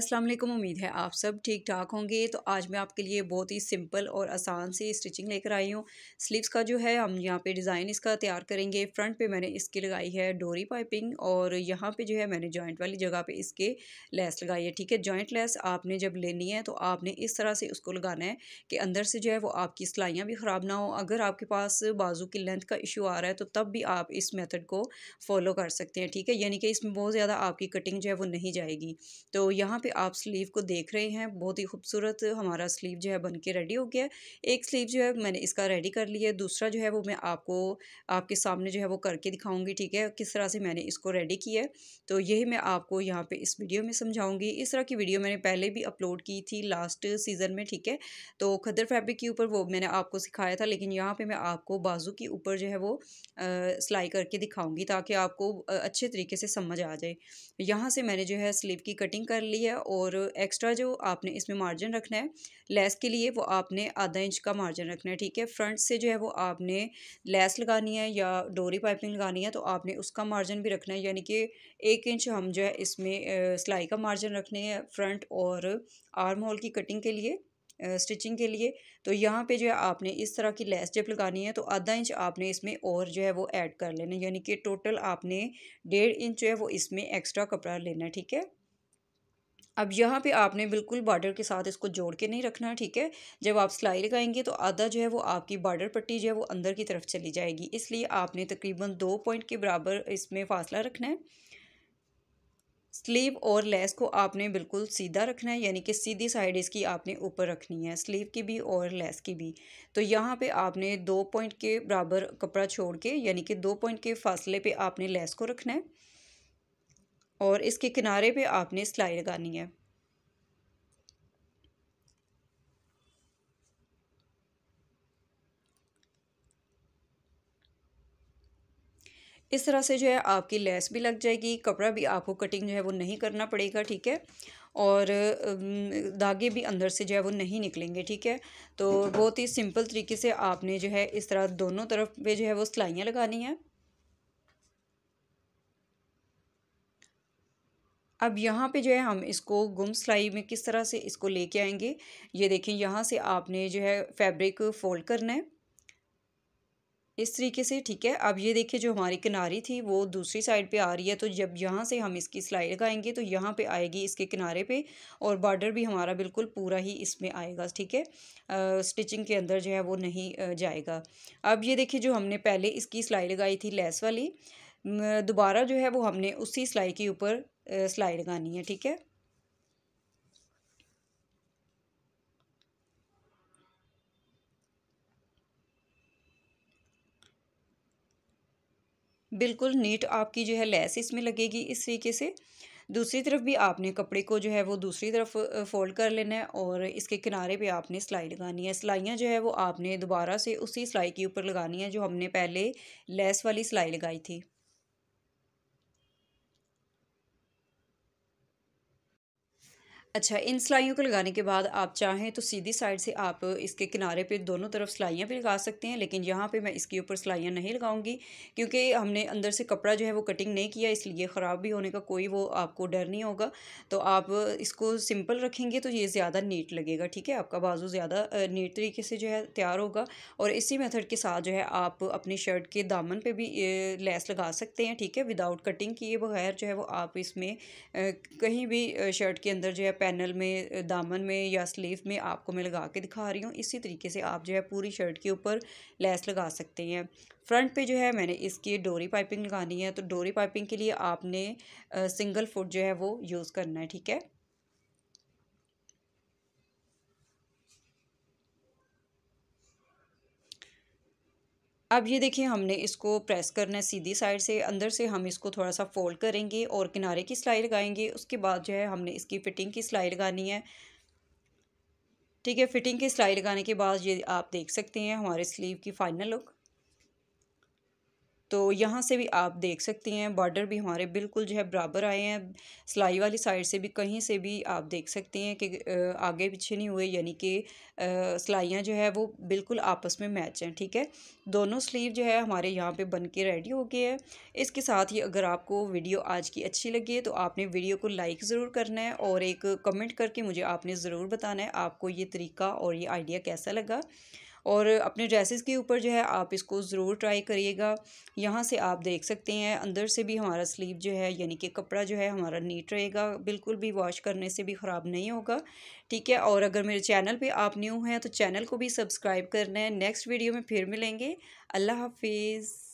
अस्सलाम वालेकुम उम्मीद है आप सब ठीक ठाक होंगे तो आज मैं आपके लिए बहुत ही सिंपल और आसान से स्टिचिंग लेकर आई हूँ स्लीव्स का जो है हम यहाँ पे डिज़ाइन इसका तैयार करेंगे फ्रंट पे मैंने इसकी लगाई है डोरी पाइपिंग और यहाँ पे जो है मैंने जॉइंट वाली जगह पे इसके लेस लगाई है ठीक है जॉइंट लेस आपने जब लेनी है तो आपने इस तरह से उसको लगाना है कि अंदर से जो है वो आपकी सिलाइयाँ भी ख़राब ना हो अगर आपके पास बाजू की लेंथ का इशू आ रहा है तो तब भी आप इस मेथड को फॉलो कर सकते हैं ठीक है यानी कि इसमें बहुत ज़्यादा आपकी कटिंग जो है वो नहीं जाएगी तो यहाँ पर आप स्लीव को देख रहे हैं बहुत ही खूबसूरत हमारा स्लीव जो है बन के रेडी हो गया है एक स्लीव जो है मैंने इसका रेडी कर लिया है दूसरा जो है वो मैं आपको आपके सामने जो है वो करके दिखाऊंगी ठीक है किस तरह से मैंने इसको रेडी किया है तो यही मैं आपको यहाँ पर इस वीडियो में समझाऊँगी इस तरह की वीडियो मैंने पहले भी अपलोड की थी लास्ट सीज़न में ठीक है तो खदर फैब्रिक के ऊपर वो मैंने आपको सिखाया था लेकिन यहाँ पर मैं आपको बाजू के ऊपर जो है वो सिलाई करके दिखाऊँगी ताकि आपको अच्छे तरीके से समझ आ जाए यहाँ से मैंने जो है स्लीव की कटिंग कर ली है और एक्स्ट्रा जो आपने इसमें मार्जिन रखना है लेस के लिए वो आपने आधा इंच का मार्जिन रखना है ठीक है फ्रंट से जो है वो आपने लेस लगानी है या डोरी पाइपिंग लगानी है तो आपने उसका मार्जिन भी रखना है यानी कि एक इंच हम जो है इसमें सिलाई का मार्जिन रखने हैं फ्रंट और आर्म होल की कटिंग के लिए स्टिचिंग के लिए तो यहाँ पे जो है आपने इस तरह की लेस जब लगानी है तो आधा इंच आपने इसमें और जो है वो ऐड कर लेना यानी कि टोटल आपने डेढ़ इंच जो है वो इसमें एक्स्ट्रा कपड़ा लेना है ठीक है अब यहाँ पे आपने बिल्कुल बॉर्डर के साथ इसको जोड़ के नहीं रखना ठीक है जब आप सिलाई लगाएंगे तो आधा जो है वो आपकी बॉर्डर पट्टी जो है वो अंदर की तरफ चली जाएगी इसलिए आपने तकरीबन दो पॉइंट के बराबर इसमें फासला रखना है स्लीव और लेस को आपने बिल्कुल सीधा रखना है यानी कि सीधी साइड इसकी आपने ऊपर रखनी है स्लीव की भी और लेस की भी तो यहाँ पे आपने दो पॉइंट के बराबर कपड़ा छोड़ के यानी कि दो पॉइंट के फासले पे आपने लेस को रखना है और इसके किनारे पे आपने सिलाई लगानी है इस तरह से जो है आपकी लेस भी लग जाएगी कपड़ा भी आपको कटिंग जो है वो नहीं करना पड़ेगा ठीक है और धागे भी अंदर से जो है वो नहीं निकलेंगे ठीक है तो बहुत ही सिंपल तरीके से आपने जो है इस तरह दोनों तरफ पे जो है वो सिलाइयाँ लगानी है अब यहाँ पे जो है हम इसको गुम सिलाई में किस तरह से इसको लेके आएंगे ये देखें यहाँ से आपने जो है फैब्रिक फोल्ड करना है इस तरीके से ठीक है अब ये देखिए जो हमारी किनारी थी वो दूसरी साइड पे आ रही है तो जब यहाँ से हम इसकी सिलाई लगाएंगे तो यहाँ पे आएगी इसके किनारे पे और बॉर्डर भी हमारा बिल्कुल पूरा ही इसमें आएगा ठीक है स्टिचिंग के अंदर जो है वो नहीं जाएगा अब ये देखिए जो हमने पहले इसकी सिलाई लगाई थी लेस वाली दोबारा जो है वो हमने उसी सिलाई के ऊपर सिलाई लगानी है ठीक है बिल्कुल नीट आपकी जो है लेस इसमें लगेगी इस तरीके से दूसरी तरफ भी आपने कपड़े को जो है वो दूसरी तरफ फोल्ड कर लेना है और इसके किनारे पे आपने सिलाई लगानी है सिलाइयाँ जो है वो आपने दोबारा से उसी सिलाई के ऊपर लगानी है जो हमने पहले लेस वाली सिलाई लगाई थी अच्छा इन सिलाइयों को लगाने के बाद आप चाहें तो सीधी साइड से आप इसके किनारे पे दोनों तरफ सिलाइयाँ भी लगा सकते हैं लेकिन यहाँ पे मैं इसके ऊपर सिलाइयाँ नहीं लगाऊंगी क्योंकि हमने अंदर से कपड़ा जो है वो कटिंग नहीं किया इसलिए ख़राब भी होने का कोई वो आपको डर नहीं होगा तो आप इसको सिंपल रखेंगे तो ये ज़्यादा नीट लगेगा ठीक है आपका बाजू ज़्यादा नीट तरीके से जो है तैयार होगा और इसी मेथड के साथ जो है आप अपनी शर्ट के दामन पर भी लेस लगा सकते हैं ठीक है विदाउट कटिंग किए बगैर जो है वो आप इसमें कहीं भी शर्ट के अंदर जो है पैनल में दामन में या स्लीव में आपको मैं लगा के दिखा रही हूँ इसी तरीके से आप जो है पूरी शर्ट के ऊपर लेस लगा सकते हैं फ्रंट पे जो है मैंने इसकी डोरी पाइपिंग लगानी है तो डोरी पाइपिंग के लिए आपने सिंगल फुट जो है वो यूज़ करना है ठीक है अब ये देखिए हमने इसको प्रेस करना है सीधी साइड से अंदर से हम इसको थोड़ा सा फोल्ड करेंगे और किनारे की सिलाई लगाएंगे उसके बाद जो है हमने इसकी फ़िटिंग की सिलाई लगानी है ठीक है फिटिंग की सिलाई लगाने के बाद ये आप देख सकते हैं हमारे स्लीव की फाइनल लुक तो यहाँ से भी आप देख सकती हैं बॉर्डर भी हमारे बिल्कुल जो है बराबर आए हैं सिलाई वाली साइड से भी कहीं से भी आप देख सकती हैं कि आगे पीछे नहीं हुए यानी कि सिलाइयाँ जो है वो बिल्कुल आपस में मैच हैं ठीक है दोनों स्लीव जो है हमारे यहाँ पे बन के रेडी हो गए हैं इसके साथ ही अगर आपको वीडियो आज की अच्छी लगी है तो आपने वीडियो को लाइक ज़रूर करना है और एक कमेंट करके मुझे आपने ज़रूर बताना है आपको ये तरीका और ये आइडिया कैसा लगा और अपने ड्रेसेस के ऊपर जो है आप इसको ज़रूर ट्राई करिएगा यहाँ से आप देख सकते हैं अंदर से भी हमारा स्लीव जो है यानी कि कपड़ा जो है हमारा नीट रहेगा बिल्कुल भी वॉश करने से भी ख़राब नहीं होगा ठीक है और अगर मेरे चैनल पे आप न्यू हैं तो चैनल को भी सब्सक्राइब करना है नेक्स्ट वीडियो में फिर मिलेंगे अल्लाह हाफिज़